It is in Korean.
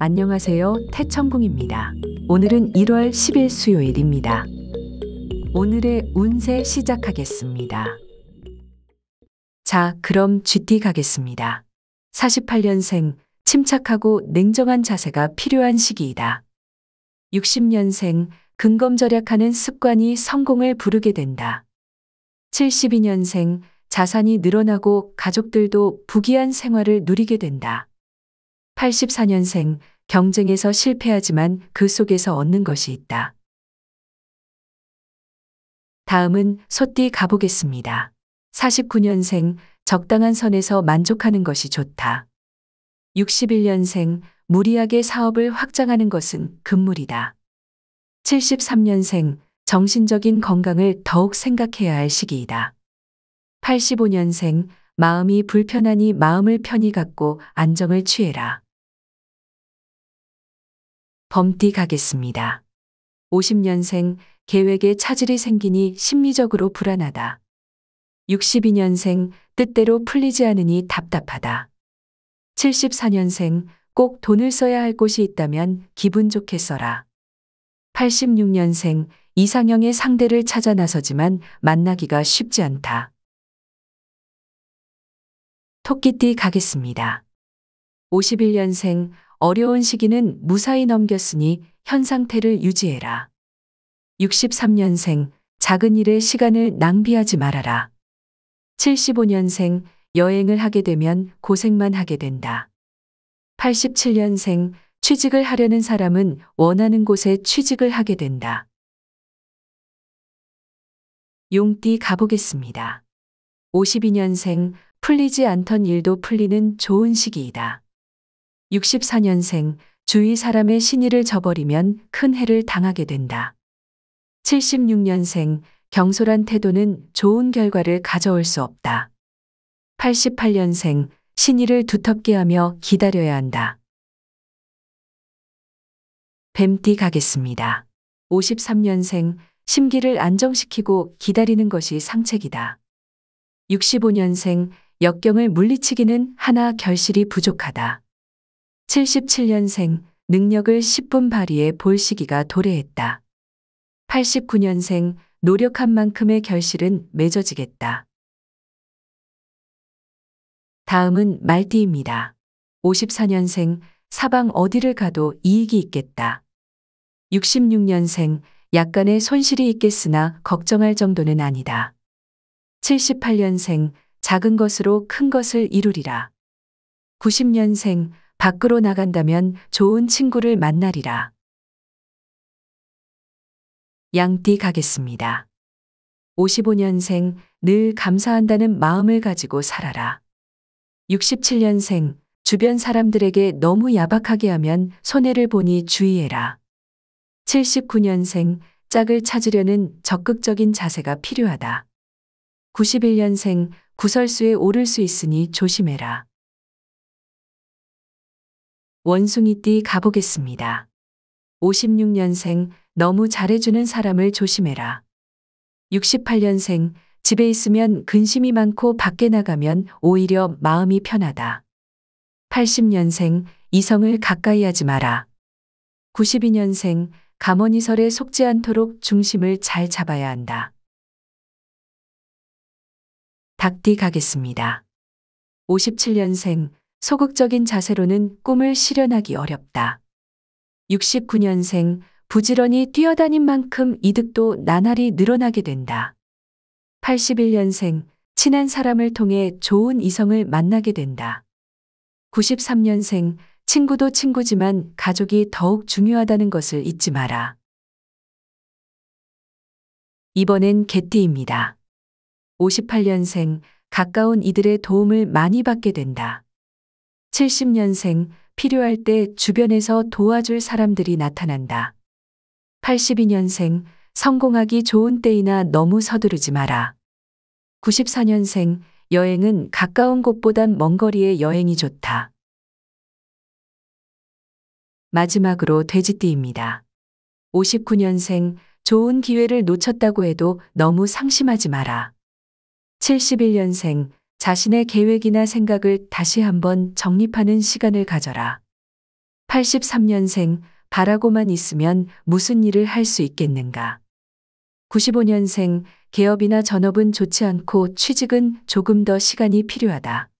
안녕하세요. 태천궁입니다. 오늘은 1월 10일 수요일입니다. 오늘의 운세 시작하겠습니다. 자, 그럼 GT 가겠습니다. 48년생, 침착하고 냉정한 자세가 필요한 시기이다. 60년생, 근검 절약하는 습관이 성공을 부르게 된다. 72년생, 자산이 늘어나고 가족들도 부귀한 생활을 누리게 된다. 84년생 경쟁에서 실패하지만 그 속에서 얻는 것이 있다. 다음은 소띠 가보겠습니다. 49년생 적당한 선에서 만족하는 것이 좋다. 61년생 무리하게 사업을 확장하는 것은 금물이다. 73년생 정신적인 건강을 더욱 생각해야 할 시기이다. 85년생 마음이 불편하니 마음을 편히 갖고 안정을 취해라. 범띠가겠습니다. 50년생 계획에 차질이 생기니 심리적으로 불안하다. 62년생 뜻대로 풀리지 않으니 답답하다. 74년생 꼭 돈을 써야 할 곳이 있다면 기분 좋게 써라. 86년생 이상형의 상대를 찾아 나서지만 만나기가 쉽지 않다. 토끼띠 가겠습니다. 51년생 어려운 시기는 무사히 넘겼으니 현 상태를 유지해라. 63년생 작은 일에 시간을 낭비하지 말아라. 75년생 여행을 하게 되면 고생만 하게 된다. 87년생 취직을 하려는 사람은 원하는 곳에 취직을 하게 된다. 용띠 가보겠습니다. 52년생 풀리지 않던 일도 풀리는 좋은 시기이다. 64년생 주위 사람의 신의를 저버리면 큰 해를 당하게 된다. 76년생 경솔한 태도는 좋은 결과를 가져올 수 없다. 88년생 신의를 두텁게 하며 기다려야 한다. 뱀띠 가겠습니다. 53년생 심기를 안정시키고 기다리는 것이 상책이다. 65년생 역경을 물리치기는 하나 결실이 부족하다. 77년생 능력을 10분 발휘해 볼 시기가 도래했다. 89년생 노력한 만큼의 결실은 맺어지겠다. 다음은 말띠입니다. 54년생 사방 어디를 가도 이익이 있겠다. 66년생 약간의 손실이 있겠으나 걱정할 정도는 아니다. 78년생 작은 것으로 큰 것을 이루리라. 90년생 밖으로 나간다면 좋은 친구를 만나리라. 양띠 가겠습니다. 55년생 늘 감사한다는 마음을 가지고 살아라. 67년생 주변 사람들에게 너무 야박하게 하면 손해를 보니 주의해라. 79년생 짝을 찾으려는 적극적인 자세가 필요하다. 91년생 구설수에 오를 수 있으니 조심해라. 원숭이띠 가보겠습니다. 56년생 너무 잘해주는 사람을 조심해라. 68년생 집에 있으면 근심이 많고 밖에 나가면 오히려 마음이 편하다. 80년생 이성을 가까이 하지 마라. 92년생 가머니설에 속지 않도록 중심을 잘 잡아야 한다. 닭띠 가겠습니다. 57년생 소극적인 자세로는 꿈을 실현하기 어렵다. 69년생 부지런히 뛰어다닌 만큼 이득도 나날이 늘어나게 된다. 81년생 친한 사람을 통해 좋은 이성을 만나게 된다. 93년생 친구도 친구지만 가족이 더욱 중요하다는 것을 잊지 마라. 이번엔 개띠입니다. 58년생 가까운 이들의 도움을 많이 받게 된다. 70년생 필요할 때 주변에서 도와줄 사람들이 나타난다. 82년생 성공하기 좋은 때이나 너무 서두르지 마라. 94년생 여행은 가까운 곳보단 먼 거리의 여행이 좋다. 마지막으로 돼지띠입니다. 59년생 좋은 기회를 놓쳤다고 해도 너무 상심하지 마라. 71년생 자신의 계획이나 생각을 다시 한번 정립하는 시간을 가져라. 83년생 바라고만 있으면 무슨 일을 할 수 있겠는가. 95년생 개업이나 전업은 좋지 않고 취직은 조금 더 시간이 필요하다.